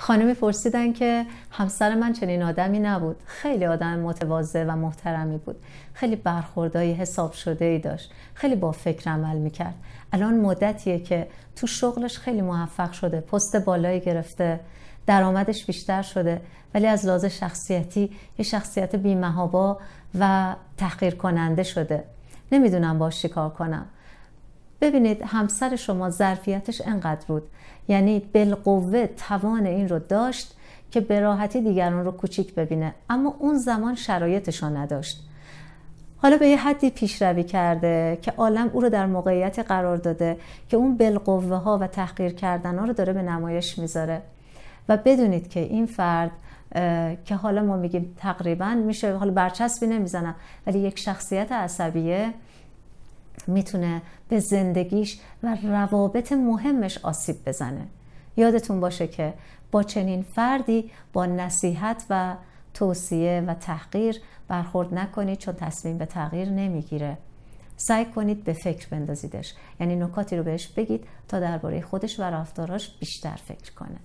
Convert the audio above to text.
خانمی پرسیدن که همسر من چنین آدمی نبود خیلی آدم متواضع و محترمی بود خیلی برخوردهای حساب شده ای داشت خیلی با فکر عمل میکرد الان مدتیه که تو شغلش خیلی موفق شده پست بالایی گرفته درآمدش بیشتر شده ولی از لحاظ شخصیتی یه شخصیت بیمهابا و تحقیر کننده شده نمیدونم باش چیکار کنم ببینید همسر شما ظرفیتش انقدر بود یعنی بالقوه توان این رو داشت که به راحتی دیگران رو کوچیک ببینه اما اون زمان شرایطش نداشت حالا به یه حدی پیشروی کرده که عالم او رو در موقعیت قرار داده که اون بالقوه ها و تحقیر کردن ها رو داره به نمایش میذاره و بدونید که این فرد که حالا ما میگیم تقریبا میشه حالا برچسبی نمیزنم ولی یک شخصیت عصبیه میتونه به زندگیش و روابط مهمش آسیب بزنه یادتون باشه که با چنین فردی با نصیحت و توصیه و تحقیر برخورد نکنید چون تصمیم به تغییر نمیگیره سعی کنید به فکر بندازیدش یعنی نکاتی رو بهش بگید تا درباره خودش و رفتاراش بیشتر فکر کنه